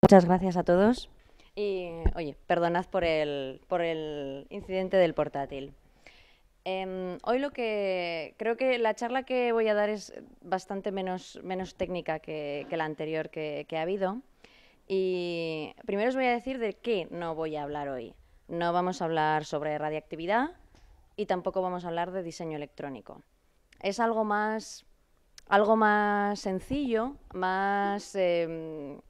Muchas gracias a todos. Y, oye, perdonad por el, por el incidente del portátil. Em, hoy lo que creo que la charla que voy a dar es bastante menos, menos técnica que, la anterior que, ha habido. Y primero os voy a decir de qué no voy a hablar hoy. No vamos a hablar sobre radiactividad y tampoco vamos a hablar de diseño electrónico. Es algo más, algo más sencillo, más... Em,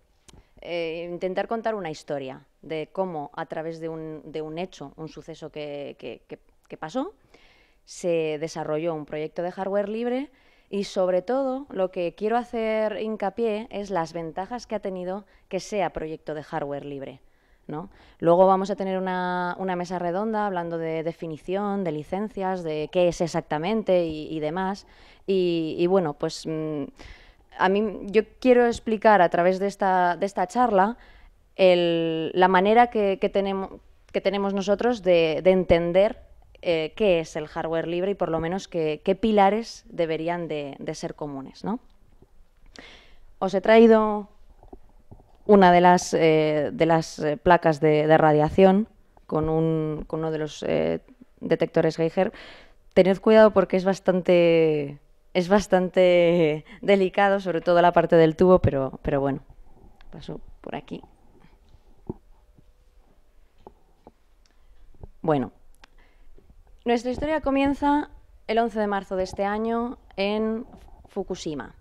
eh, intentar contar una historia de cómo a través de un, hecho, un suceso que, pasó, se desarrolló un proyecto de hardware libre y sobre todo lo que quiero hacer hincapié es las ventajas que ha tenido que sea proyecto de hardware libre. ¿no? Luego vamos a tener una, mesa redonda hablando de definición, de licencias, de qué es exactamente y, demás. Y, bueno, pues... Mm, a mí yo quiero explicar a través de esta, de esta charla la manera que, tenemos, que tenemos nosotros de, entender eh, qué es el hardware libre y por lo menos qué, pilares deberían de, ser comunes. ¿no? Os he traído una de las, eh, de las eh, placas de, radiación con, uno de los detectores Geiger. Tened cuidado porque es bastante es bastante delicado, sobre todo la parte del tubo, pero, bueno, paso por aquí. Bueno, nuestra historia comienza el 11 de marzo de este año en Fukushima.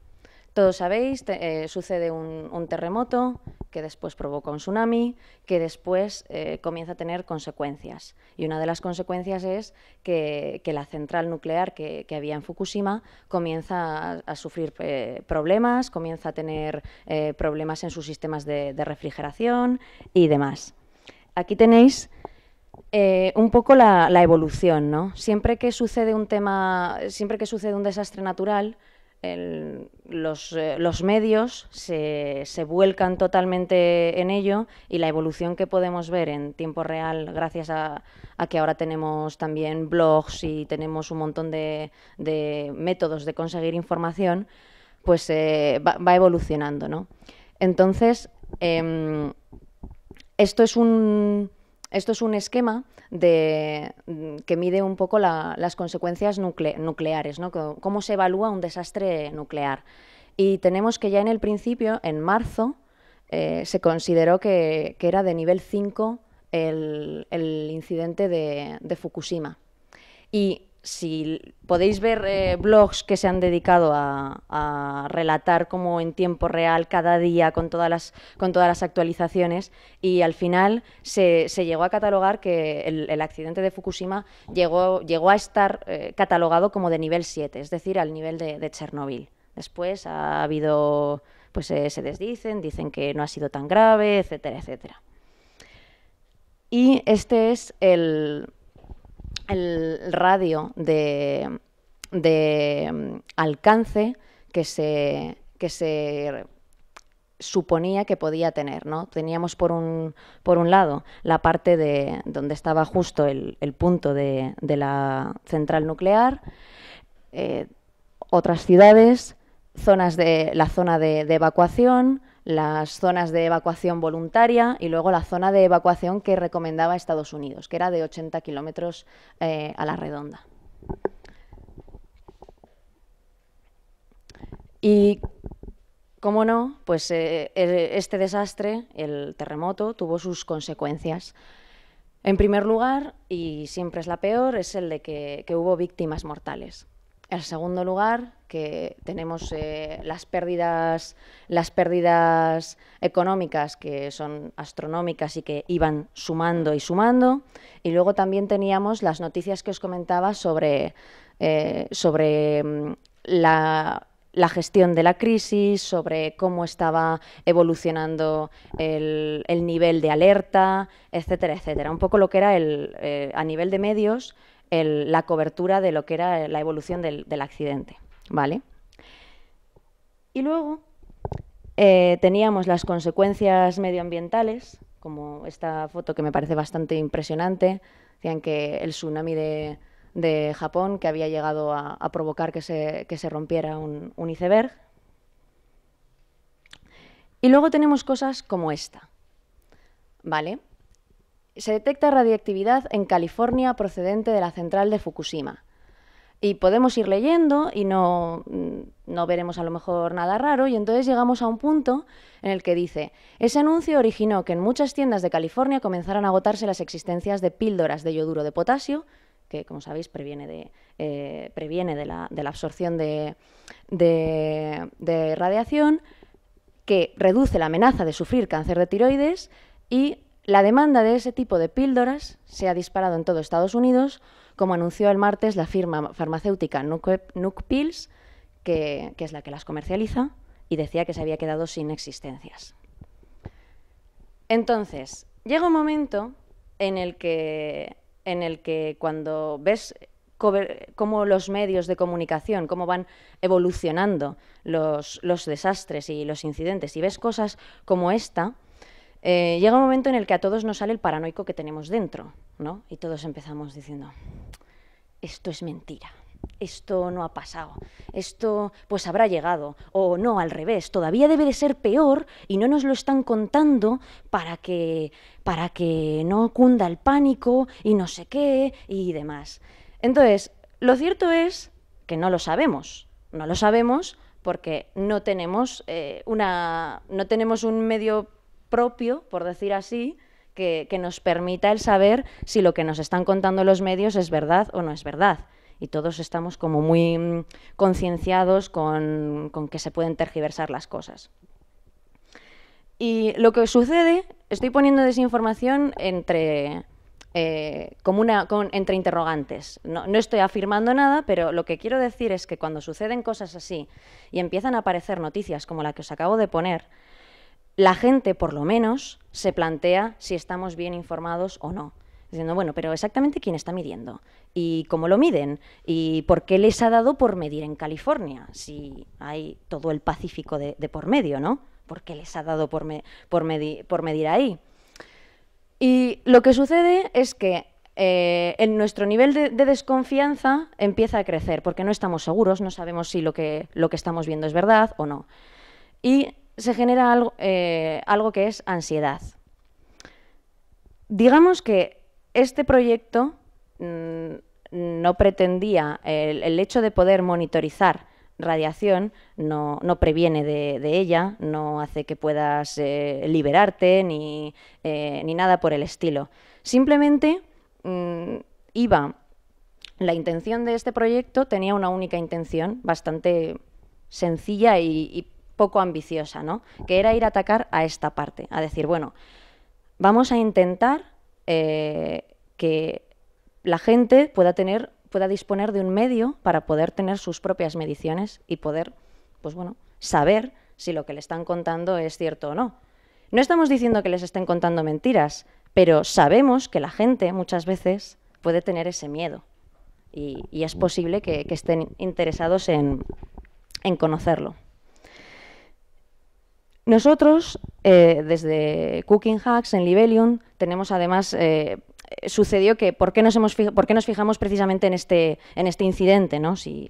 Todos sabéis, eh, sucede un terremoto, que después provoca un tsunami, que después eh, comienza a tener consecuencias. Y una de las consecuencias es que, la central nuclear que, había en Fukushima comienza a, sufrir eh, problemas, comienza a tener eh, problemas en sus sistemas de, refrigeración y demás. Aquí tenéis un poco la, la evolución, ¿no? Siempre que sucede un tema, siempre que sucede un desastre natural, eh, los, medios se, vuelcan totalmente en ello y la evolución que podemos ver en tiempo real gracias a, que ahora tenemos también blogs y tenemos un montón de, métodos de conseguir información, pues eh, va, evolucionando. ¿no? Entonces, em, esto es un, esto es un esquema mm, que mide un poco las consecuencias nucleares, cómo se evalúa un desastre nuclear. Y tenemos que ya en el principio, en marzo, eh, se consideró que, era de nivel 5 el, incidente de, Fukushima. Y si podéis ver eh, blogs que se han dedicado a, relatar como en tiempo real cada día con todas las, con todas las actualizaciones y al final se, llegó a catalogar que el, accidente de Fukushima llegó, llegó a estar eh, catalogado como de nivel 7, es decir, al nivel de, Chernobyl. Después ha habido, pues eh, se desdicen, dicen que no ha sido tan grave, etcétera, etcétera. Y este es el, el radio de, mm, alcance que se, suponía que podía tener, ¿no? Teníamos por un, lado la parte de donde estaba justo el, punto de, la central nuclear, eh, otras ciudades, zonas de la zona de evacuación, las zonas de evacuación voluntaria y luego la zona de evacuación que recomendaba Estados Unidos, que era de 80 kilómetros eh, a la redonda. Y, cómo no, pues eh, este desastre, el terremoto, tuvo sus consecuencias. En primer lugar, y siempre es la peor, es el de que hubo víctimas mortales. En segundo lugar, que tenemos eh, las, pérdidas, las pérdidas económicas que son astronómicas y que iban sumando y sumando. Y luego también teníamos las noticias que os comentaba sobre, eh, sobre mm, la, gestión de la crisis, sobre cómo estaba evolucionando el, nivel de alerta, etcétera, etcétera. Un poco lo que era el, eh, a nivel de medios la cobertura de lo que era la evolución del, accidente. ¿vale? Y luego eh, teníamos las consecuencias medioambientales, como esta foto que me parece bastante impresionante. Decían que el tsunami de, Japón que había llegado a, provocar que se, rompiera un, un, iceberg. Y luego tenemos cosas como esta. ¿Vale? se detecta radiactividad en California procedente de la central de Fukushima. Y podemos ir leyendo y mm, no, veremos a lo mejor nada raro y entonces llegamos a un punto en el que dice, ese anuncio originó que en muchas tiendas de California comenzaran a agotarse las existencias de píldoras de yoduro de potasio, que como sabéis previene de, eh, previene de, la, absorción de, de, de radiación, que reduce la amenaza de sufrir cáncer de tiroides y la demanda de ese tipo de píldoras se ha disparado en todo Estados Unidos, como anunció el martes la firma farmacéutica Nuke Pills, que, es la que las comercializa, y decía que se había quedado sin existencias. Entonces, llega un momento en el que, en el que cuando ves cómo los medios de comunicación, cómo van evolucionando los desastres y los incidentes, y ves cosas como esta, eh, llega un momento en el que a todos nos sale el paranoico que tenemos dentro, ¿no? Y todos empezamos diciendo, esto es mentira, esto no ha pasado, esto pues habrá llegado, o no, al revés, todavía debe de ser peor y no nos lo están contando para que, para que no cunda el pánico y no sé qué y demás. Entonces, lo cierto es que no lo sabemos, no lo sabemos porque no tenemos, eh, una, no tenemos un medio propio, por decir así, que, nos permita el saber si lo que nos están contando los medios es verdad o no es verdad. Y todos estamos como muy mm, concienciados con, que se pueden tergiversar las cosas. Y lo que sucede, estoy poniendo desinformación entre, eh, como una, entre interrogantes. no, estoy afirmando nada, pero lo que quiero decir es que cuando suceden cosas así y empiezan a aparecer noticias como la que os acabo de poner, la gente, por lo menos, se plantea si estamos bien informados o no. Diciendo, bueno, pero exactamente quién está midiendo y cómo lo miden y por qué les ha dado por medir en California, si hay todo el Pacífico de, por medio, ¿no? ¿Por qué les ha dado por, medir ahí? Y lo que sucede es que eh, en nuestro nivel de, desconfianza empieza a crecer, porque no estamos seguros, no sabemos si lo que, lo que estamos viendo es verdad o no. Y se genera eh, algo, que es ansiedad. Digamos que este proyecto mm, no pretendía, el, hecho de poder monitorizar radiación no, previene de, ella, no hace que puedas eh, liberarte eh, ni, nada por el estilo. Simplemente mm, iba, la intención de este proyecto tenía una única intención bastante sencilla y, y poco ambiciosa, ¿no? Que era ir a atacar a esta parte, a decir, bueno, vamos a intentar eh, que la gente pueda tener, pueda disponer de un medio para poder tener sus propias mediciones y poder, pues bueno, saber si lo que le están contando es cierto o no. No estamos diciendo que les estén contando mentiras, pero sabemos que la gente muchas veces puede tener ese miedo y, es posible que, estén interesados en, en conocerlo. Nosotros, eh, desde Cooking Hacks en Libelium, tenemos además... Eh, sucedió que, ¿por qué nos, hemos por qué nos fijamos precisamente en este, en este incidente? ¿no? Si,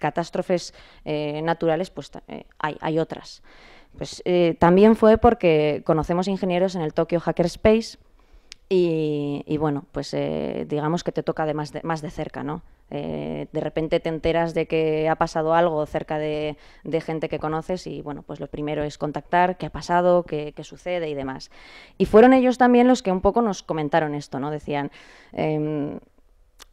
catástrofes eh, naturales, pues hay, hay otras. Pues también fue porque conocemos ingenieros en el Tokyo Hackerspace y, bueno, pues eh, digamos que te toca de más, de, cerca, ¿no? Eh, de repente te enteras de que ha pasado algo cerca de, gente que conoces y bueno, pues lo primero es contactar, qué ha pasado, qué, sucede y demás. Y fueron ellos también los que un poco nos comentaron esto, ¿no? Decían... Em,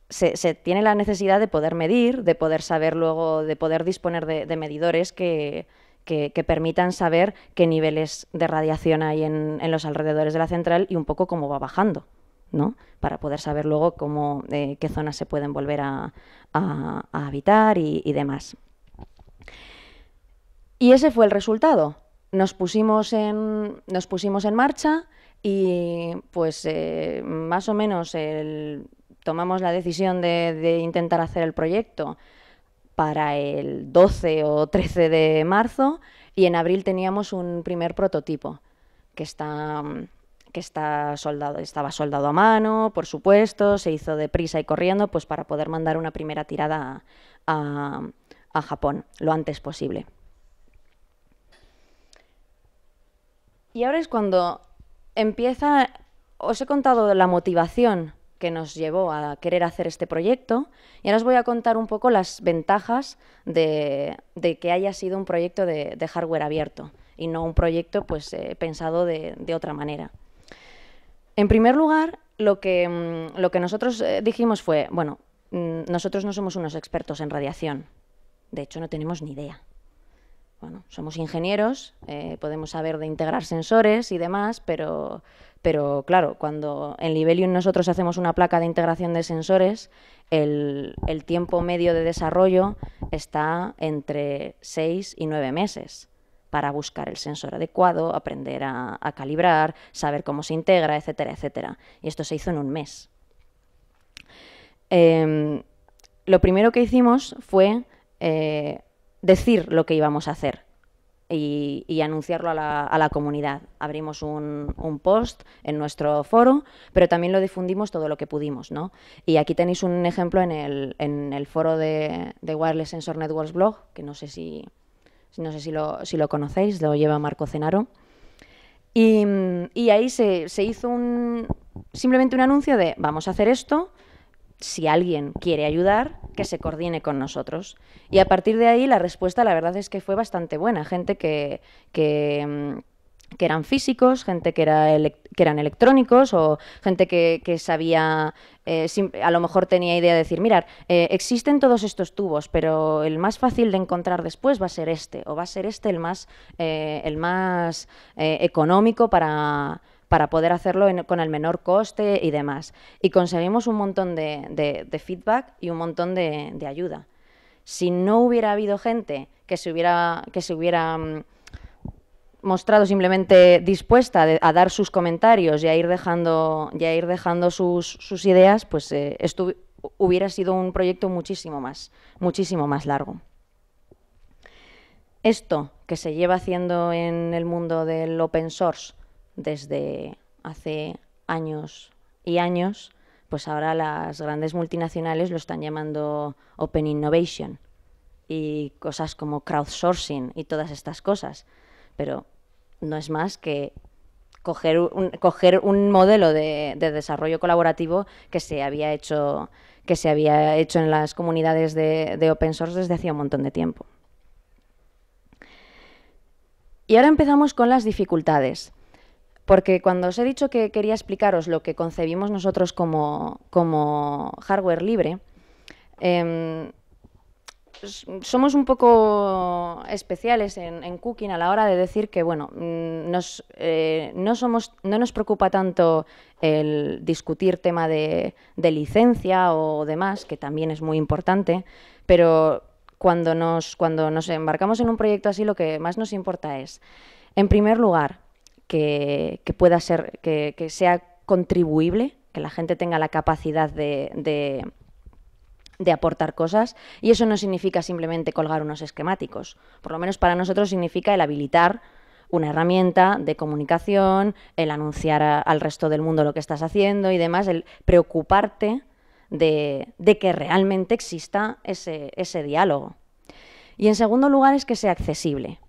se, se, tiene la necesidad de poder medir, de poder saber luego, de poder disponer de medidores que, que, permitan saber qué niveles de radiación hay en, los alrededores de la central y un poco cómo va bajando, Para poder saber luego cómo, eh, qué zonas se pueden volver a, habitar y, demás. Y ese fue el resultado. Nos pusimos en, nos pusimos en marcha y pues eh, más o menos tomamos la decisión de, de, intentar hacer el proyecto para el 12 o 13 de marzo y en abril teníamos un primer prototipo que está mm, que está soldado, estaba soldado a mano, por supuesto, se hizo deprisa y corriendo pues para poder mandar una primera tirada a, Japón lo antes posible. Y ahora es cuando empieza, os he contado la motivación que nos llevó a querer hacer este proyecto. Y ahora os voy a contar un poco las ventajas de, que haya sido un proyecto de, hardware abierto y no un proyecto pues, eh, pensado de, otra manera. En primer lugar, lo que, mm, lo que nosotros eh, dijimos fue, bueno, mm, nosotros no somos unos expertos en radiación. De hecho, no tenemos ni idea. Bueno, somos ingenieros, eh, podemos saber de integrar sensores y demás, pero pero claro, cuando en Libelium nosotros hacemos una placa de integración de sensores, el, tiempo medio de desarrollo está entre seis y nueve meses para buscar el sensor adecuado, aprender a, calibrar, saber cómo se integra, etcétera, etcétera. Y esto se hizo en un mes. Em, lo primero que hicimos fue eh, decir lo que íbamos a hacer y, anunciarlo a la, comunidad. Abrimos un, post en nuestro foro, pero también lo difundimos todo lo que pudimos. Y aquí tenéis un ejemplo en el, foro de, Wireless Sensor Networks Blog, que no sé si, no sé si, lo, conocéis, lo lleva Marco Cenaro. Y, ahí se, hizo simplemente un anuncio de vamos a hacer esto si alguien quiere ayudar, que se coordine con nosotros. Y a partir de ahí la respuesta, la verdad es que fue bastante buena. Gente que, mm, eran físicos, gente que, era que eran electrónicos o gente que, sabía, eh, a lo mejor tenía idea de decir, mirar, eh, existen todos estos tubos, pero el más fácil de encontrar después va a ser este, o va a ser este el más, eh, el más económico para para poder hacerlo con el menor coste y demás. Y conseguimos un montón de, feedback y un montón de, ayuda. Si no hubiera habido gente que se hubiera, que se mm, mostrado simplemente dispuesta a dar sus comentarios y a ir dejando, ir dejando sus, ideas, pues eh, esto hubiera sido un proyecto muchísimo más, muchísimo más largo. Esto que se lleva haciendo en el mundo del open source desde hace años y años, pues ahora las grandes multinacionales lo están llamando Open Innovation y cosas como crowdsourcing y todas estas cosas. Pero no es más que coger un, modelo de, desarrollo colaborativo que se había hecho que se había hecho en las comunidades de, de open source desde hacía un montón de tiempo. Y ahora empezamos con las dificultades. Porque cuando os he dicho que quería explicaros lo que concebimos nosotros como, hardware libre, em, somos un poco especiales en, Cooking a la hora de decir que, bueno, mm, eh, no, nos preocupa tanto el discutir tema de, licencia o demás, que también es muy importante, pero cuando nos embarcamos en un proyecto así lo que más nos importa es, en primer lugar, que, pueda ser, que, sea contribuible, que la gente tenga la capacidad de, aportar cosas. Y eso no significa simplemente colgar unos esquemáticos. Por lo menos para nosotros significa el habilitar una herramienta de comunicación, el anunciar al resto del mundo lo que estás haciendo y demás, el preocuparte de, que realmente exista ese, diálogo. Y en segundo lugar es que sea accesible.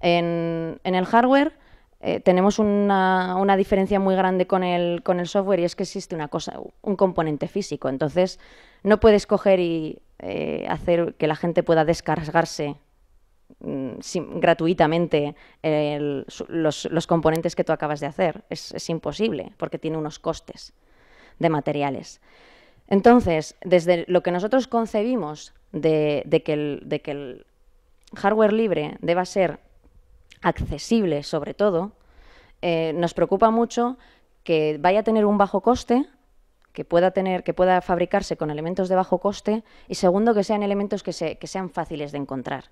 En, en el hardware eh, tenemos una, diferencia muy grande con el, software y es que existe una cosa, un componente físico. Entonces, no puedes coger y eh, hacer que la gente pueda descargarse mm, gratuitamente los, componentes que tú acabas de hacer. Es, imposible porque tiene unos costes de materiales. Entonces, desde lo que nosotros concebimos de, que el, hardware libre deba ser accesible sobre todo, eh, nos preocupa mucho que vaya a tener un bajo coste, que pueda, tener, que pueda fabricarse con elementos de bajo coste y segundo, que sean elementos que, sean fáciles de encontrar.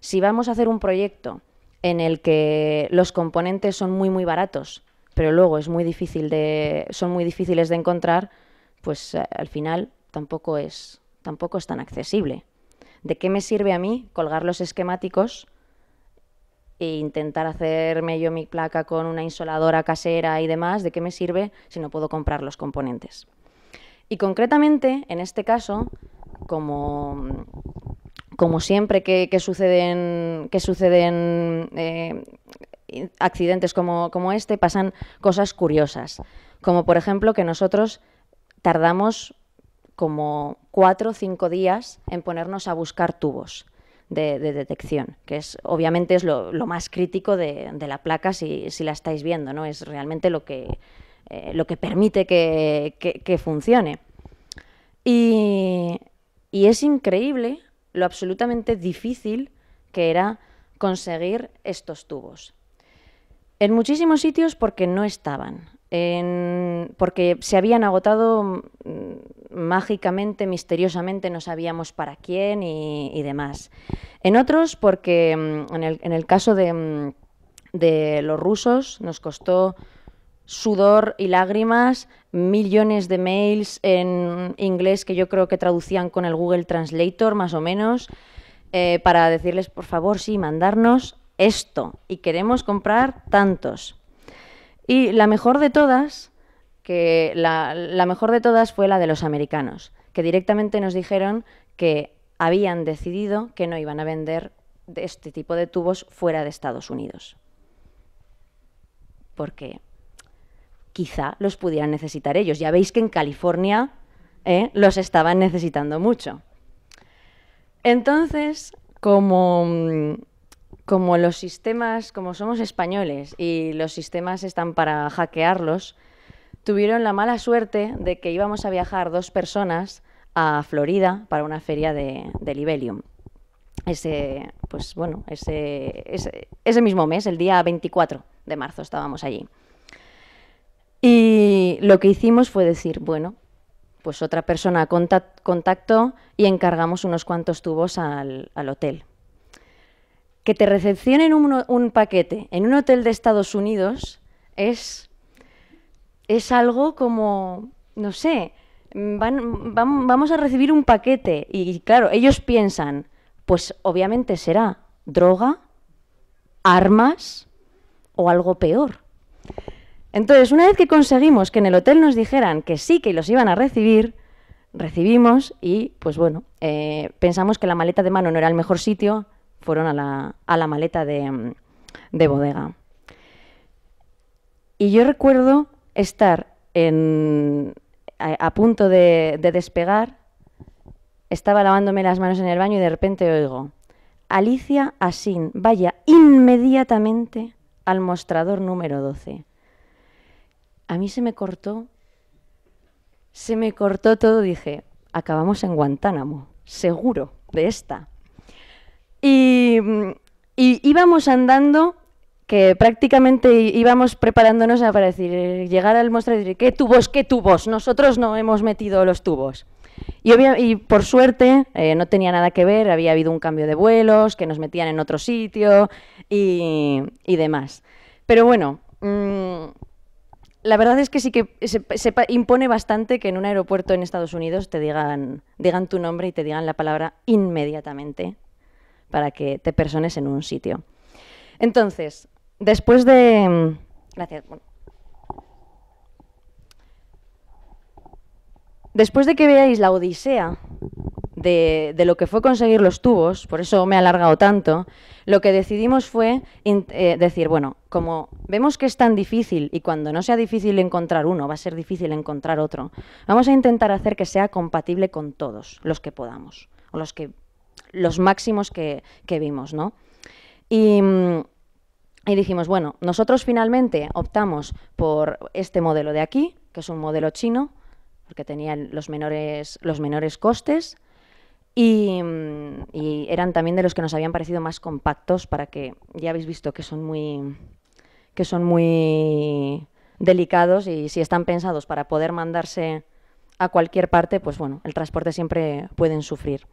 Si vamos a hacer un proyecto en el que los componentes son muy, muy baratos, pero luego es muy difícil de, son muy difíciles de encontrar, pues eh, al final tampoco es, tampoco es tan accesible. ¿De qué me sirve a mí colgar los esquemáticos e intentar hacerme yo mi placa con una insoladora casera y demás, ¿de qué me sirve si no puedo comprar los componentes? Y concretamente, en este caso, como, como siempre que, suceden, que eh, accidentes como, como este, pasan cosas curiosas. Como por ejemplo que nosotros tardamos como cuatro o cinco días en ponernos a buscar tubos de, detección, que es obviamente es lo, más crítico de, la placa si, la estáis viendo, ¿no? Es realmente lo que, eh, lo que permite que, funcione. Y, y, es increíble lo absolutamente difícil que era conseguir estos tubos. En muchísimos sitios porque no estaban porque se habían agotado mm, mágicamente, misteriosamente, no sabíamos para quién y, demás. En otros, porque mm, en el, caso mm, de, los rusos nos costó sudor y lágrimas, millones de mails en inglés que yo creo que traducían con el Google Translator, más o menos, eh, para decirles, por favor, sí, mandarnos esto y queremos comprar tantos. Y la mejor de todas, que la, mejor de todas fue la de los americanos, que directamente nos dijeron que habían decidido que no iban a vender este tipo de tubos fuera de Estados Unidos. Porque quizá los pudieran necesitar ellos. Ya veis que en California ¿eh? los estaban necesitando mucho. Entonces, como mm, como los sistemas, como somos españoles y los sistemas están para hackearlos, tuvieron la mala suerte de que íbamos a viajar dos personas a Florida para una feria de, de Libelium. Ese, pues bueno, ese, ese, mismo mes, el día 24 de marzo, estábamos allí. Y lo que hicimos fue decir, bueno, pues otra persona contactó y encargamos unos cuantos tubos al, al hotel que te recepcionen un, paquete en un hotel de Estados Unidos es, es algo como, no sé, vamos a recibir un paquete y, claro, ellos piensan, pues obviamente será droga, armas o algo peor. Entonces, una vez que conseguimos que en el hotel nos dijeran que sí, que los iban a recibir, recibimos y, pues bueno, eh, pensamos que la maleta de mano no era el mejor sitio, fueron a la, a la maleta de, mm, de, bodega. Y yo recuerdo estar a, punto de, de despegar, estaba lavándome las manos en el baño y de repente oigo, Alicia Asín, vaya inmediatamente al mostrador número 12. A mí se me cortó, se me cortó todo, dije, acabamos en Guantánamo, seguro, de esta. Y, íbamos andando que prácticamente íbamos preparándonos para decir, llegar al mostrador y decir, ¿qué tubos, qué tubos? Nosotros no hemos metido los tubos. Y, por suerte eh, no tenía nada que ver, había habido un cambio de vuelos, que nos metían en otro sitio y, demás. Pero bueno, mm, la verdad es que sí que se, impone bastante que en un aeropuerto en Estados Unidos te digan tu nombre y te digan la palabra inmediatamente, para que te persones en un sitio. Entonces, después de... Mm, gracias. Después de que veáis la odisea de, lo que fue conseguir los tubos, por eso me he alargado tanto, lo que decidimos fue eh, decir, bueno, como vemos que es tan difícil y cuando no sea difícil encontrar uno, va a ser difícil encontrar otro, vamos a intentar hacer que sea compatible con todos los que podamos, o los que los máximos que, vimos, ¿no? Y, dijimos, bueno, nosotros finalmente optamos por este modelo de aquí, que es un modelo chino, porque tenía los menores, los menores costes y, y, eran también de los que nos habían parecido más compactos para que, ya habéis visto que son muy, que son muy delicados y si están pensados para poder mandarse a cualquier parte, pues bueno, el transporte siempre pueden sufrir.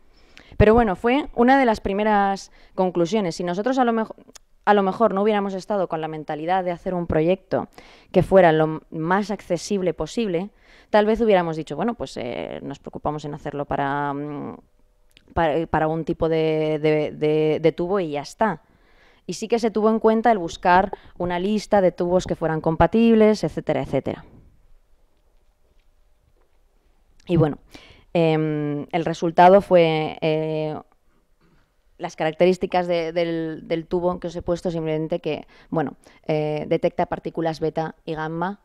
Pero bueno, fue una de las primeras conclusiones. Si nosotros a lo mejor a lo mejor no hubiéramos estado con la mentalidad de hacer un proyecto que fuera lo más accesible posible, tal vez hubiéramos dicho, bueno, pues eh, nos preocupamos en hacerlo para, mm, eh, para, un tipo de, de, tubo y ya está. Y sí que se tuvo en cuenta el buscar una lista de tubos que fueran compatibles, etcétera, etcétera. Y bueno, Em, el resultado fue eh, las características del, tubo que os he puesto, simplemente que, bueno, eh, detecta partículas beta y gamma,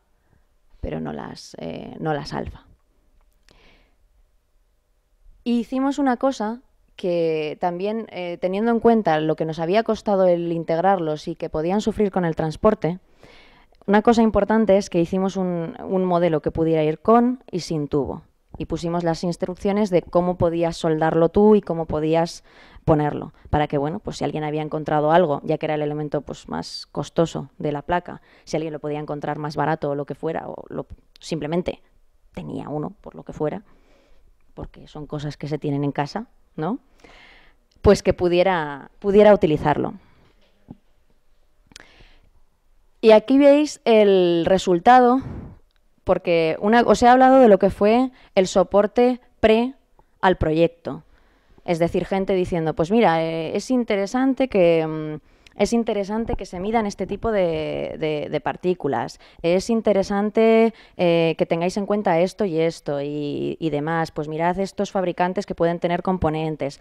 pero no las, eh, no las alfa. hicimos una cosa que también, teniendo en cuenta lo que nos había costado el integrarlos y que podían sufrir con el transporte, una cosa importante es que hicimos un modelo que pudiera ir con y sin tubo y pusimos las instrucciones de cómo podías soldarlo tú y cómo podías ponerlo, para que bueno, pues si alguien había encontrado algo, ya que era el elemento pues más costoso de la placa, si alguien lo podía encontrar más barato o lo que fuera o lo, simplemente tenía uno por lo que fuera, porque son cosas que se tienen en casa, ¿no? Pues que pudiera pudiera utilizarlo. Y aquí veis el resultado porque una, os he hablado de lo que fue el soporte pre al proyecto. Es decir, gente diciendo, pues mira, eh, es interesante que... Mm, es interesante que se midan este tipo de, partículas, es interesante eh, que tengáis en cuenta esto y esto y, demás, pues mirad estos fabricantes que pueden tener componentes.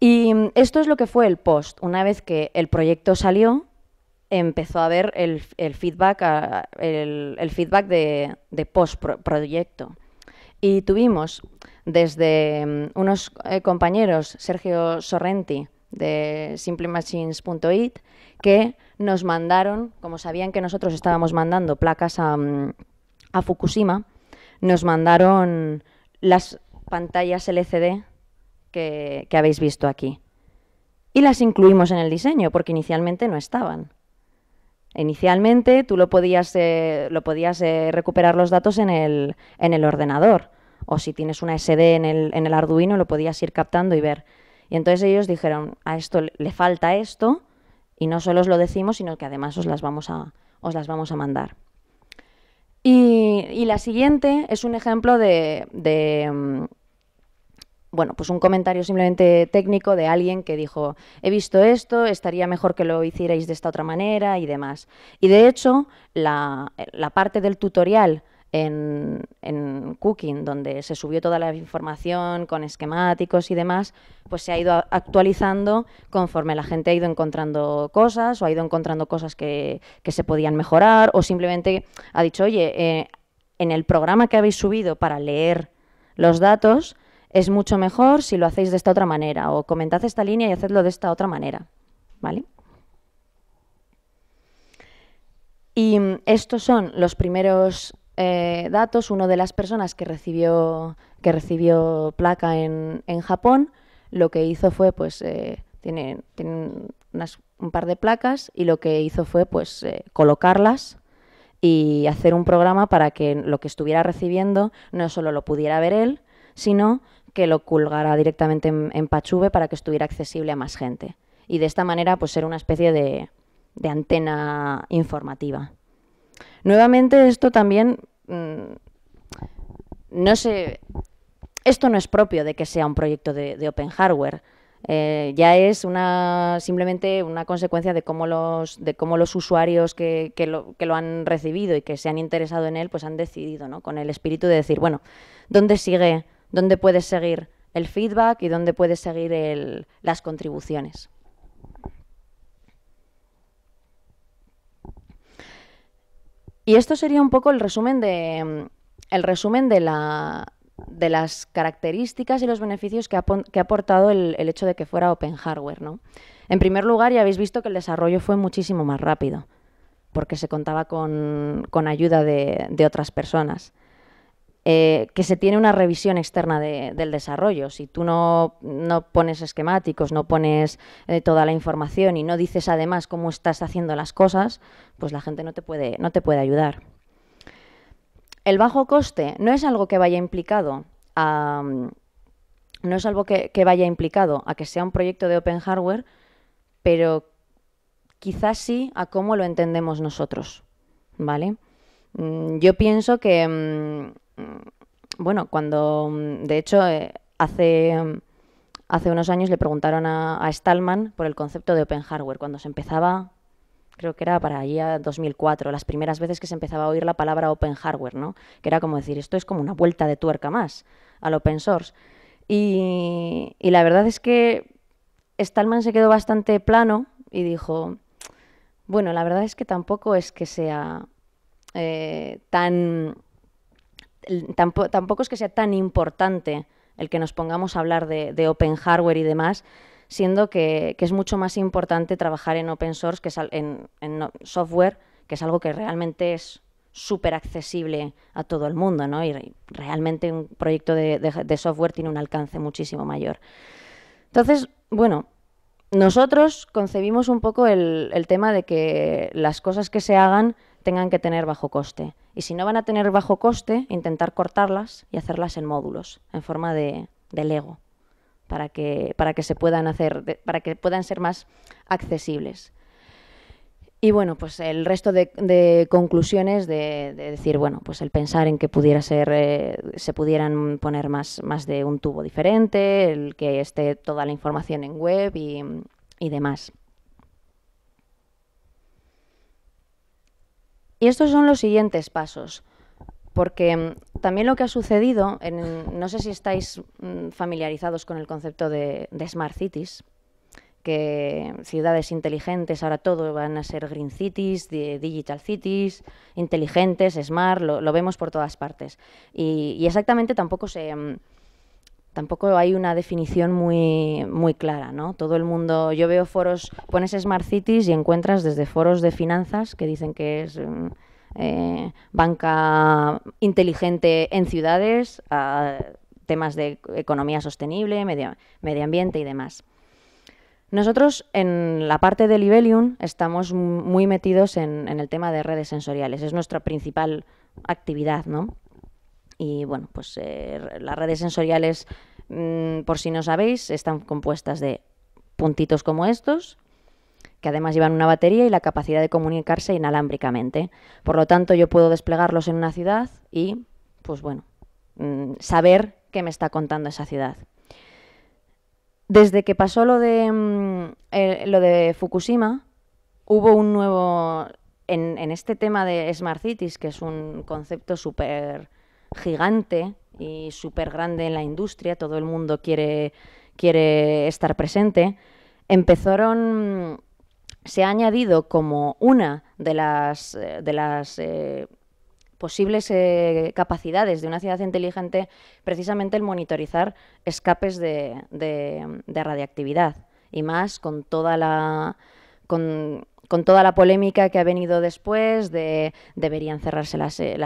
Y mm, esto es lo que fue el post, una vez que el proyecto salió empezó a ver el, feedback, el, feedback de, post-proyecto. Y tuvimos desde mm, unos eh, compañeros, Sergio Sorrenti, de simplemachines.it, que nos mandaron, como sabían que nosotros estábamos mandando placas a, mm, Fukushima, nos mandaron las pantallas LCD que habéis visto aquí. Y las incluimos en el diseño, porque inicialmente no estaban. Inicialmente tú lo podías, eh, lo podías eh, recuperar los datos en el, en el, ordenador o si tienes una SD en el, Arduino lo podías ir captando y ver. Y entonces ellos dijeron, a esto le falta esto y no solo os lo decimos, sino que además os las vamos a, os las vamos a mandar. Y, la siguiente es un ejemplo de, mm, bueno, pues un comentario simplemente técnico de alguien que dijo, he visto esto, estaría mejor que lo hicierais de esta otra manera y demás. Y de hecho, la, parte del tutorial en, Cooking, donde se subió toda la información con esquemáticos y demás, pues se ha ido actualizando conforme la gente ha ido encontrando cosas o ha ido encontrando cosas que, se podían mejorar o simplemente ha dicho, oye, eh, en el programa que habéis subido para leer los datos, es mucho mejor si lo hacéis de esta otra manera o comentad esta línea y hacedlo de esta otra manera, ¿vale? Y mm, estos son los primeros eh, datos, uno de las personas que recibió, que recibió placa en, Japón, lo que hizo fue, pues, eh, tiene, un par de placas y lo que hizo fue, pues, eh, colocarlas y hacer un programa para que lo que estuviera recibiendo no solo lo pudiera ver él, sino que lo colgara directamente en, Pachuve para que estuviera accesible a más gente. Y de esta manera, pues ser una especie de, antena informativa. Nuevamente, esto también, mm, no sé, esto no es propio de que sea un proyecto de, open hardware. Eh, ya es una simplemente una consecuencia de cómo los, de los usuarios que, lo, que, lo, han recibido y que se han interesado en él, pues han decidido, ¿no? Con el espíritu de decir, bueno, ¿dónde sigue dónde puedes seguir el feedback y dónde puedes seguir las contribuciones. Y esto sería un poco el resumen de, mm, las características y los beneficios que ha, aportado el, hecho de que fuera open hardware. En primer lugar, ya habéis visto que el desarrollo fue muchísimo más rápido, porque se contaba con, ayuda de otras personas. Eh, que se tiene una revisión externa del desarrollo. Si tú no, pones esquemáticos, no pones eh, toda la información y no dices además cómo estás haciendo las cosas, pues la gente no te puede, no te puede ayudar. El bajo coste no es algo que vaya implicado a, no es algo que, vaya implicado a que sea un proyecto de open hardware, pero quizás sí a cómo lo entendemos nosotros, ¿vale? Mm, yo pienso que mm, bueno, cuando, mm, de hecho, eh, hace, mm, hace unos años le preguntaron a, Stallman por el concepto de Open Hardware, cuando se empezaba, creo que era para allá a 2004, las primeras veces que se empezaba a oír la palabra Open Hardware, ¿no? Que era como decir, esto es como una vuelta de tuerca más al Open Source. Y, la verdad es que Stallman se quedó bastante plano y dijo, bueno, la verdad es que tampoco es que sea eh, tan tampoco, es que sea tan importante el que nos pongamos a hablar de, open hardware y demás, siendo que, es mucho más importante trabajar en open source que en, software, que es algo que realmente es súper accesible a todo el mundo, ¿no? Y realmente un proyecto de, software tiene un alcance muchísimo mayor. Entonces, bueno, nosotros concebimos un poco el tema de que las cosas que se hagan tengan que tener bajo coste. Y si no van a tener bajo coste, intentar cortarlas y hacerlas en módulos, en forma de, Lego, para que, para que se puedan hacer, para que puedan ser más accesibles. Y bueno, pues el resto de, conclusiones de, decir, bueno, pues el pensar en que pudiera ser, eh, se pudieran poner más, más de un tubo diferente, el que esté toda la información en web y demás. Y estos son los siguientes pasos, porque mm, también lo que ha sucedido, no sé si estáis mm, familiarizados con el concepto de, Smart Cities, que ciudades inteligentes, ahora todo van a ser green cities, digital cities, inteligentes, smart, lo, vemos por todas partes. y exactamente tampoco se, mm, tampoco hay una definición muy, muy clara, ¿no? Todo el mundo, yo veo foros, pones Smart Cities y encuentras desde foros de finanzas que dicen que es mm, eh, banca inteligente en ciudades a temas de economía sostenible, medio, medio ambiente y demás. Nosotros en la parte de Libelium estamos muy metidos en, en el tema de redes sensoriales, es nuestra principal actividad, ¿no? Y bueno, pues eh, las redes sensoriales, mm, por si no sabéis, están compuestas de puntitos como estos, que además llevan una batería y la capacidad de comunicarse inalámbricamente. Por lo tanto, yo puedo desplegarlos en una ciudad y, pues bueno, mm, saber qué me está contando esa ciudad. Desde que pasó lo de, mm, lo de Fukushima, hubo un nuevo... En, en este tema de Smart Cities, que es un concepto súper gigante y súper grande en la industria, todo el mundo quiere, quiere estar presente, empezaron, se ha añadido como una de las, eh, de las eh, posibles eh, capacidades de una ciudad inteligente precisamente el monitorizar escapes de, radiactividad y más con toda la... Con, con toda la polémica que ha venido después de deberían cerrarse las, eh,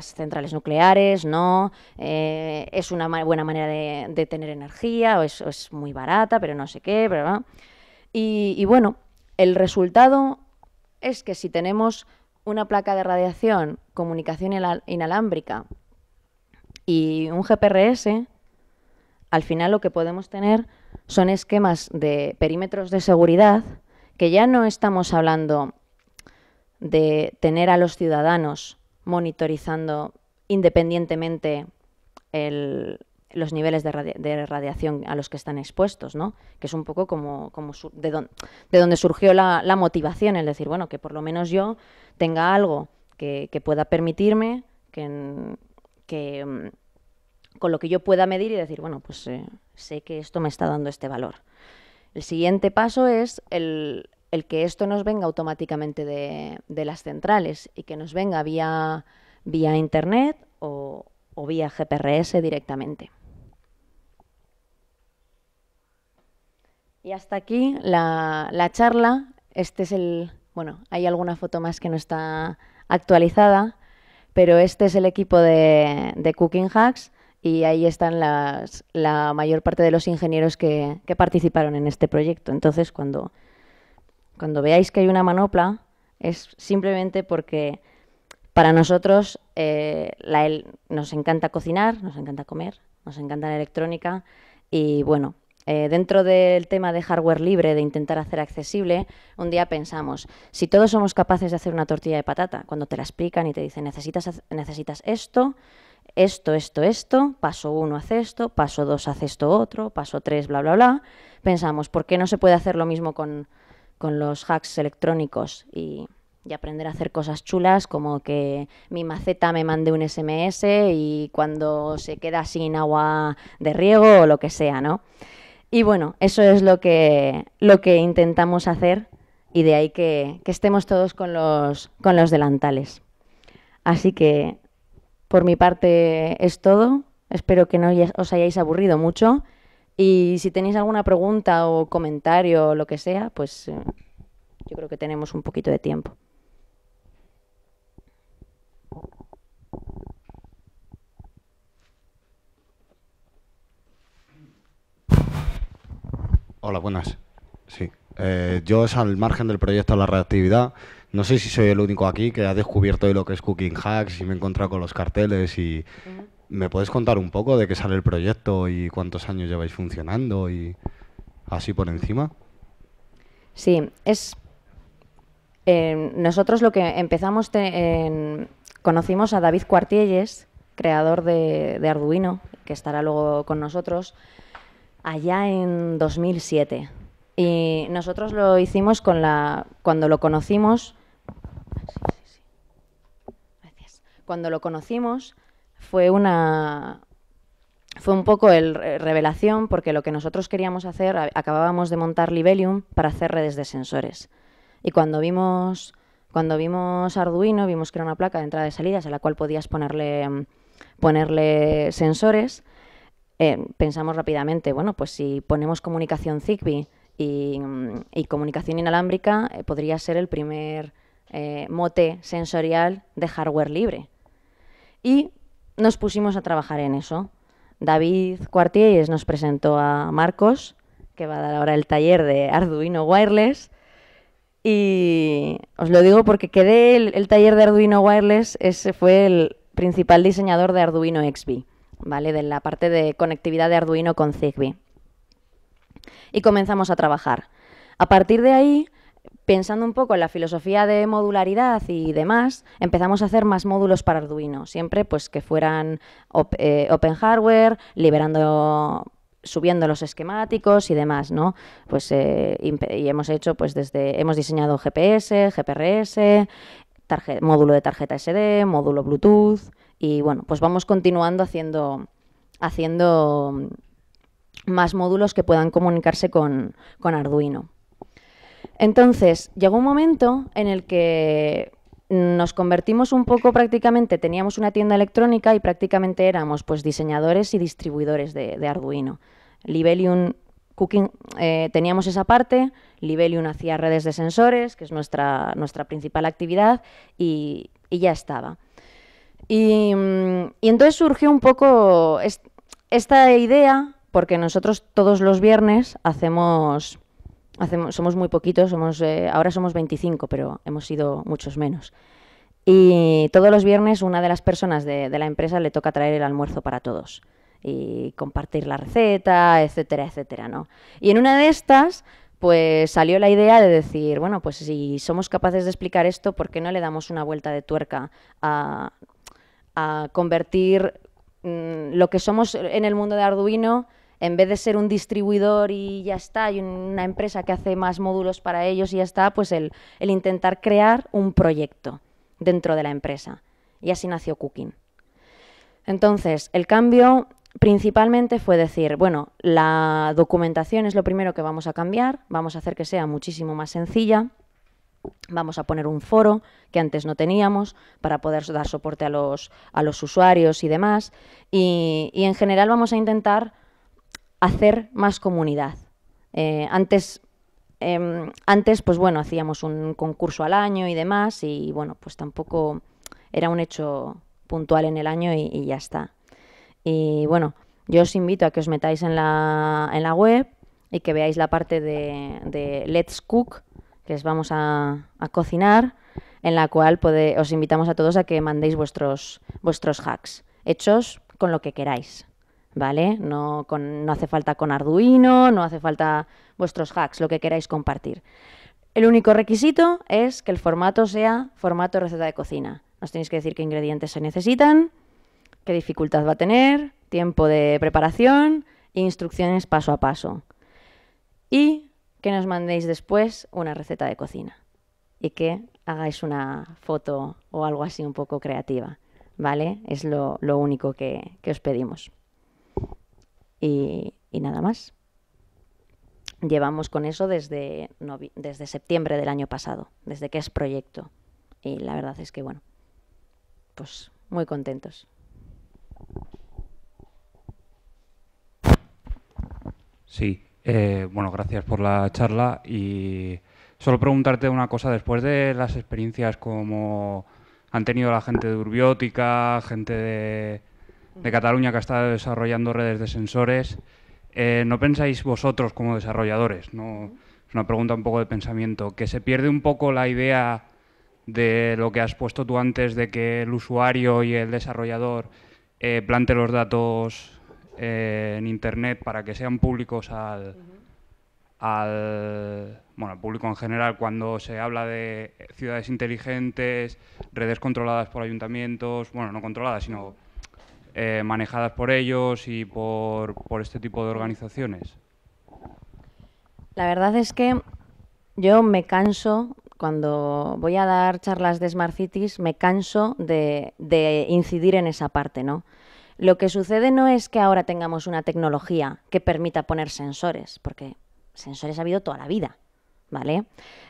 centrales nucleares, no, eh, es una buena manera de, tener energía, o es, muy barata, pero no sé qué, y bueno, el resultado es que si tenemos una placa de radiación, comunicación inalámbrica y un GPRS, al final lo que podemos tener son esquemas de perímetros de seguridad que ya no estamos hablando de tener a los ciudadanos monitorizando independientemente los niveles de, radiación a los que están expuestos, ¿no? Que es un poco como, de, donde surgió la, motivación, el decir, bueno, que por lo menos yo tenga algo que, pueda permitirme, que, mm, con lo que yo pueda medir y decir, bueno, pues eh, sé que esto me está dando este valor. El siguiente paso es el, que esto nos venga automáticamente de, las centrales y que nos venga vía, vía Internet o, vía GPRS directamente. Y hasta aquí la, charla. Este es el. Bueno, hay alguna foto más que no está actualizada, pero este es el equipo de Cooking Hacks y ahí están la mayor parte de los ingenieros que, participaron en este proyecto. Entonces, cuando, cuando veáis que hay una manopla, es simplemente porque para nosotros eh, nos encanta cocinar, nos encanta comer, nos encanta la electrónica y bueno, eh, dentro del tema de hardware libre, de intentar hacer accesible, un día pensamos, si todos somos capaces de hacer una tortilla de patata, cuando te la explican y te dicen necesitas, necesitas esto, esto, esto, esto, paso uno hace esto, paso dos hace esto otro, paso tres, bla, bla, bla. Pensamos, ¿por qué no se puede hacer lo mismo con, los hacks electrónicos y, aprender a hacer cosas chulas como que mi maceta me mande un SMS y cuando se queda sin agua de riego o lo que sea, ¿no? Y bueno, eso es lo que, lo que intentamos hacer y de ahí que, estemos todos con los, con los delantales. Así que por mi parte es todo. Espero que no os hayáis aburrido mucho. Y si tenéis alguna pregunta o comentario o lo que sea, pues eh, yo creo que tenemos un poquito de tiempo. Hola, buenas. Sí. Eh, yo es al margen del proyecto La Reactividad. No sé si soy el único aquí que ha descubierto hoy lo que es Cooking Hacks y me he encontrado con los carteles y... ¿Me puedes contar un poco de qué sale el proyecto y cuántos años lleváis funcionando y así por encima? Sí, es... Em, nosotros lo que empezamos... conocimos a David Cuartielles, creador de, de, Arduino, que estará luego con nosotros, allá en 2007. Y nosotros lo hicimos con la... Cuando lo conocimos cuando lo conocimos fue una fue un poco el eh, revelación porque lo que nosotros queríamos hacer acabábamos de montar Libelium para hacer redes de sensores y cuando vimos cuando vimos Arduino vimos que era una placa de entrada y salida a la cual podías ponerle mm, ponerle sensores eh, pensamos rápidamente bueno pues si ponemos comunicación Zigbee y, mm, comunicación inalámbrica eh, podría ser el primer mote sensorial de hardware libre y nos pusimos a trabajar en eso. David Cuartielles nos presentó a Marcos, que va a dar ahora el taller de Arduino Wireless. Y os lo digo porque quedé el, taller de Arduino Wireless, ese fue el principal diseñador de Arduino XB, ¿vale? De la parte de conectividad de Arduino con Zigbee. Y comenzamos a trabajar. A partir de ahí pensando un poco en la filosofía de modularidad y demás, empezamos a hacer más módulos para Arduino, siempre pues que fueran eh, open hardware, liberando subiendo los esquemáticos y demás, ¿no? Pues eh, y hemos hecho pues desde hemos diseñado GPS, GPRS, módulo de tarjeta SD, módulo Bluetooth y bueno, pues vamos continuando haciendo haciendo más módulos que puedan comunicarse con Arduino. Entonces, llegó un momento en el que nos convertimos un poco prácticamente, teníamos una tienda electrónica y prácticamente éramos pues diseñadores y distribuidores de, Arduino. Libelium Cooking, eh, teníamos esa parte, Libelium hacía redes de sensores, que es nuestra, nuestra principal actividad, y, ya estaba. Mm, y, entonces surgió un poco esta idea, porque nosotros todos los viernes hacemos somos muy poquitos, somos, eh, ahora somos 25, pero hemos sido muchos menos. Y todos los viernes una de las personas de, la empresa le toca traer el almuerzo para todos y compartir la receta, etcétera, etcétera, ¿no? Y en una de estas, pues salió la idea de decir, bueno, pues si somos capaces de explicar esto, ¿por qué no le damos una vuelta de tuerca a, convertir mm, lo que somos en el mundo de Arduino en vez de ser un distribuidor y ya está, y una empresa que hace más módulos para ellos y ya está, pues el, intentar crear un proyecto dentro de la empresa. Y así nació Cooking. Entonces, el cambio principalmente fue decir, bueno, la documentación es lo primero que vamos a cambiar, vamos a hacer que sea muchísimo más sencilla, vamos a poner un foro que antes no teníamos para poder dar soporte a los, a los usuarios y demás, y en general vamos a intentar hacer más comunidad. Eh, antes, em, antes, pues bueno, hacíamos un concurso al año y demás, y bueno, pues tampoco era un hecho puntual en el año y, ya está. Y bueno, yo os invito a que os metáis en la, en la web y que veáis la parte de, Let's Cook, que os vamos a, cocinar, en la cual puede, os invitamos a todos a que mandéis vuestros, vuestros hacks, hechos con lo que queráis. ¿vale? No, hace falta con Arduino, no hace falta vuestros hacks, lo que queráis compartir. El único requisito es que el formato sea formato receta de cocina. Nos tenéis que decir qué ingredientes se necesitan, qué dificultad va a tener, tiempo de preparación e instrucciones paso a paso. Y que nos mandéis después una receta de cocina y que hagáis una foto o algo así un poco creativa. ¿Vale? Es lo, único que os pedimos y, nada más. Llevamos con eso desde, desde septiembre del año pasado, desde que es proyecto. Y la verdad es que, bueno, pues muy contentos. Sí, eh, bueno, gracias por la charla y solo preguntarte una cosa, después de las experiencias como han tenido la gente de Urbiótica, gente de, de Cataluña que ha estado desarrollando redes de sensores. Eh, ¿No pensáis vosotros como desarrolladores? No, es una pregunta un poco de pensamiento. Que se pierde un poco la idea de lo que has puesto tú antes, de que el usuario y el desarrollador eh, plante los datos eh, en Internet para que sean públicos al, al, bueno, al público en general. Cuando se habla de ciudades inteligentes, redes controladas por ayuntamientos, bueno, no controladas, sino eh, manejadas por ellos y por, este tipo de organizaciones? La verdad es que yo me canso cuando voy a dar charlas de Smart Cities, me canso de, de, incidir en esa parte, ¿no? Lo que sucede no es que ahora tengamos una tecnología que permita poner sensores, porque sensores ha habido toda la vida, ¿vale?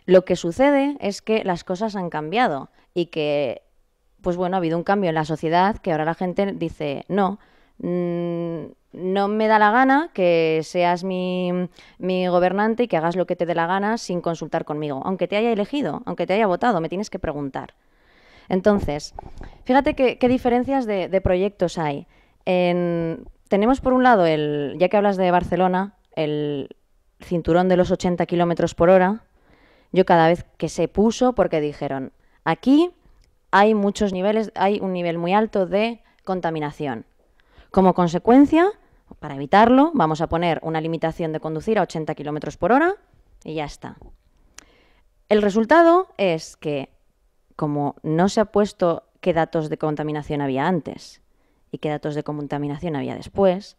Lo que sucede es que las cosas han cambiado y que pues bueno, ha habido un cambio en la sociedad que ahora la gente dice, no, mm, no me da la gana que seas mi, gobernante y que hagas lo que te dé la gana sin consultar conmigo, aunque te haya elegido, aunque te haya votado, me tienes que preguntar. Entonces, fíjate qué, diferencias de, proyectos hay. tenemos por un lado, el, ya que hablas de Barcelona, el cinturón de los 80 kilómetros por hora. Yo cada vez que se puso, porque dijeron, aquí hay muchos niveles, hay un nivel muy alto de contaminación. Como consecuencia, para evitarlo, vamos a poner una limitación de conducir a 80 km por hora y ya está. El resultado es que, como no se ha puesto qué datos de contaminación había antes y qué datos de contaminación había después,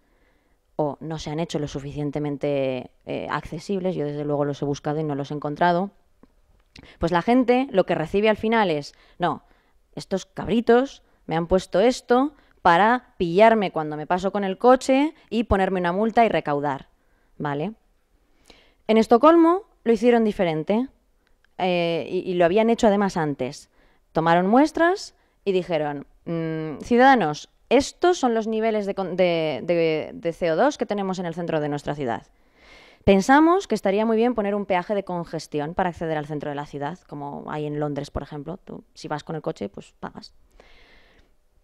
o no se han hecho lo suficientemente eh, accesibles, yo desde luego los he buscado y no los he encontrado, pues la gente lo que recibe al final es, no, estos cabritos me han puesto esto para pillarme cuando me paso con el coche y ponerme una multa y recaudar, ¿vale? En Estocolmo lo hicieron diferente eh, y, lo habían hecho además antes. Tomaron muestras y dijeron, mm, ciudadanos, estos son los niveles de CO2 que tenemos en el centro de nuestra ciudad. Pensamos que estaría muy bien poner un peaje de congestión para acceder al centro de la ciudad, como hay en Londres, por ejemplo. Tú, si vas con el coche, pues pagas.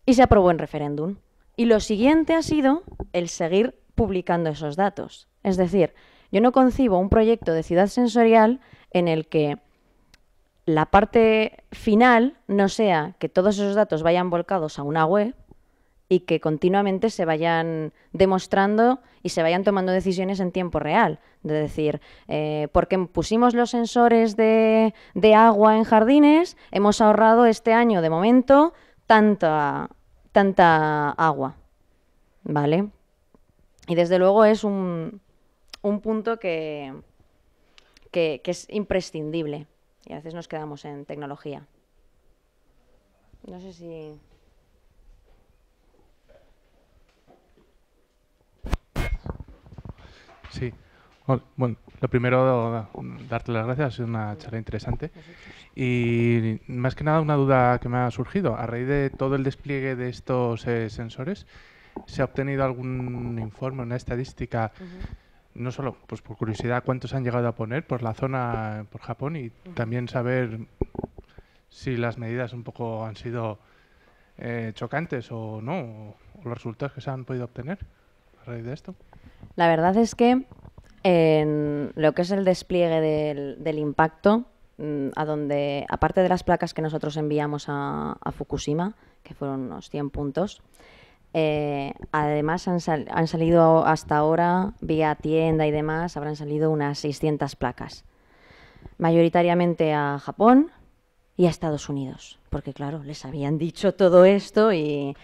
Y se aprobó en referéndum. Y lo siguiente ha sido el seguir publicando esos datos. Es decir, yo no concibo un proyecto de ciudad sensorial en el que la parte final no sea que todos esos datos vayan volcados a una web, y que continuamente se vayan demostrando y se vayan tomando decisiones en tiempo real. De decir, eh, porque pusimos los sensores de, agua en jardines, hemos ahorrado este año de momento tanta, tanta agua. ¿Vale? Y desde luego es un, punto que, que es imprescindible. Y a veces nos quedamos en tecnología. No sé si. Sí. Bueno, lo primero, darte las gracias, ha sido una charla interesante. Y más que nada una duda que me ha surgido. A raíz de todo el despliegue de estos eh, sensores, ¿se ha obtenido algún informe, una estadística, no solo pues por curiosidad, cuántos han llegado a poner por la zona, por Japón, y también saber si las medidas un poco han sido eh, chocantes o no, o los resultados que se han podido obtener a raíz de esto? La verdad es que en lo que es el despliegue del, impacto, mm, a donde, aparte de las placas que nosotros enviamos a, Fukushima, que fueron unos 100 puntos, eh, además han, salido hasta ahora, vía tienda y demás, habrán salido unas 600 placas, mayoritariamente a Japón y a Estados Unidos, porque claro, les habían dicho todo esto y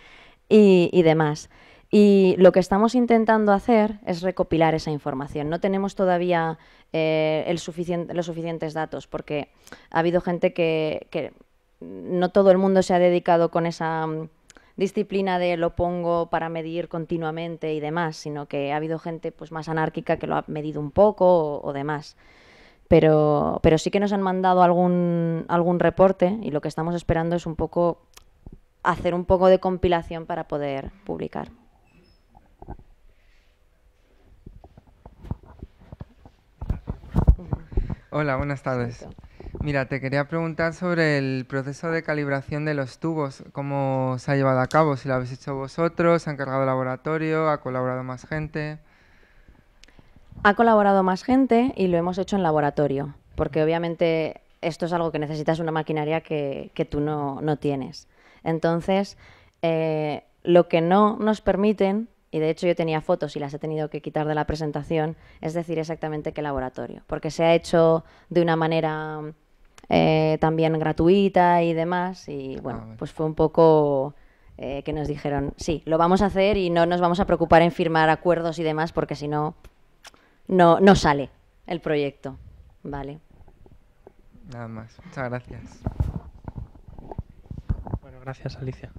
demás. Y lo que estamos intentando hacer es recopilar esa información. No tenemos todavía eh, el los suficientes datos porque ha habido gente que, no todo el mundo se ha dedicado con esa mm, disciplina de lo pongo para medir continuamente y demás, sino que ha habido gente pues, más anárquica que lo ha medido un poco o, demás. Pero, pero sí que nos han mandado algún, algún reporte y lo que estamos esperando es un poco hacer un poco de compilación para poder publicar. Hola, buenas tardes. Mira, te quería preguntar sobre el proceso de calibración de los tubos, cómo se ha llevado a cabo, si lo habéis hecho vosotros, se ha encargado el laboratorio, ha colaborado más gente. Ha colaborado más gente y lo hemos hecho en laboratorio, porque obviamente esto es algo que necesitas una maquinaria que, tú no, tienes. Entonces, eh, lo que no nos permiten y de hecho yo tenía fotos y las he tenido que quitar de la presentación, es decir exactamente qué laboratorio, porque se ha hecho de una manera eh, también gratuita y demás, y ah, bueno, pues fue un poco eh, que nos dijeron, sí, lo vamos a hacer y no nos vamos a preocupar en firmar acuerdos y demás, porque si no, no sale el proyecto, ¿vale? Nada más, muchas gracias. Bueno, gracias Alicia.